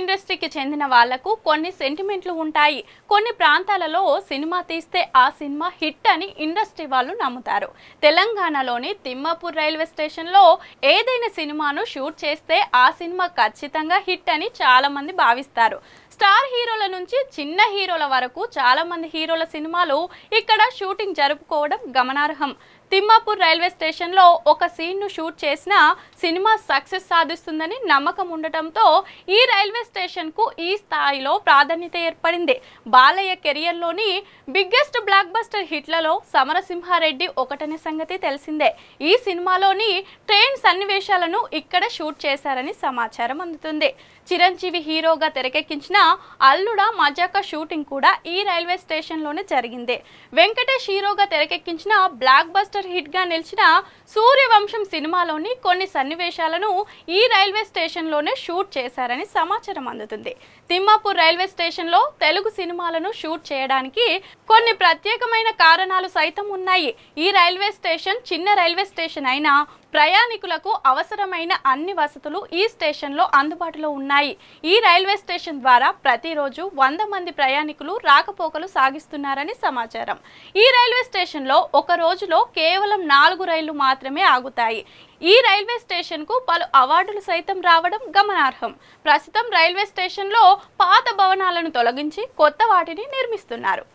ఇండస్ట్రీకి చెందిన వాళ్లకు కొన్ని సెంటిమెంట్లు ఉంటాయి కొన్ని ప్రాంతాలలో సినిమా తీస్తే ఆ సినిమా హిట్ అని ఇండస్ట్రీ వాళ్ళు నమ్ముతారు తెలంగాణలోని తిమ్మాపూర్ రైల్వే స్టేషన్లో ఏదైనా సినిమాను షూట్ చేస్తే ఆ సినిమా ఖచ్చితంగా హిట్ అని చాలామంది భావిస్తారు స్టార్ హీరోల నుంచి చిన్న హీరోల వరకు చాలామంది హీరోల సినిమాలు ఇక్కడ షూటింగ్ జరుపుకోవడం గమనార్హం తిమ్మాపూర్ రైల్వే స్టేషన్లో ఒక సీన్ను షూట్ చేసిన సినిమా సక్సెస్ సాధిస్తుందని నమ్మకం ఉండటంతో ఈ రైల్వే స్టేషన్ కు ఈ స్థాయిలో ప్రాధాన్యత ఏర్పడింది బాలయ్య కెరియర్లోని బిగ్గెస్ట్ బ్లాక్ బస్టర్ హిట్లలో సమరసింహారెడ్డి ఒకటనే సంగతి తెలిసిందే ఈ సినిమాలోని ట్రైన్ సన్నివేశాలను ఇక్కడ షూట్ చేశారని సమాచారం అందుతుంది చిరంజీవి హీరోగా తెరకెక్కించిన అల్లుడ మజాక షూటింగ్ కూడా ఈ రైల్వే స్టేషన్లోనే జరిగింది వెంకటేష్ హీరోగా తెరకెక్కించిన బ్లాక్ బస్టర్ హిట్ గా నిలిచిన సూర్యవంశం సినిమాలోని కొన్ని సన్నివేశాలను ఈ రైల్వే స్టేషన్లోనే షూట్ చేశారని సమాచారం అవకాశం అందుతుంది తిమ్మాపూర్ రైల్వే స్టేషన్లో తెలుగు సినిమాలను షూట్ చేయడానికి కొన్ని ప్రత్యేకమైన కారణాలు సైతం ఉన్నాయి ఈ రైల్వే స్టేషన్ చిన్న రైల్వే స్టేషన్ అయినా ప్రయాణికులకు అవసరమైన అన్ని వసతులు ఈ స్టేషన్లో అందుబాటులో ఉన్నాయి ఈ రైల్వే స్టేషన్ ద్వారా ప్రతిరోజు వంద మంది ప్రయాణికులు రాకపోకలు సాగిస్తున్నారని సమాచారం ఈ రైల్వే స్టేషన్లో ఒక రోజులో కేవలం నాలుగు రైళ్లు మాత్రమే ఆగుతాయి ఈ రైల్వే స్టేషన్కు పలు అవార్డులు సైతం రావడం గమనార్హం ప్రస్తుతం రైల్వే స్టేషన్లో పాత భవనాలను తొలగించి కొత్త వాటిని నిర్మిస్తున్నారు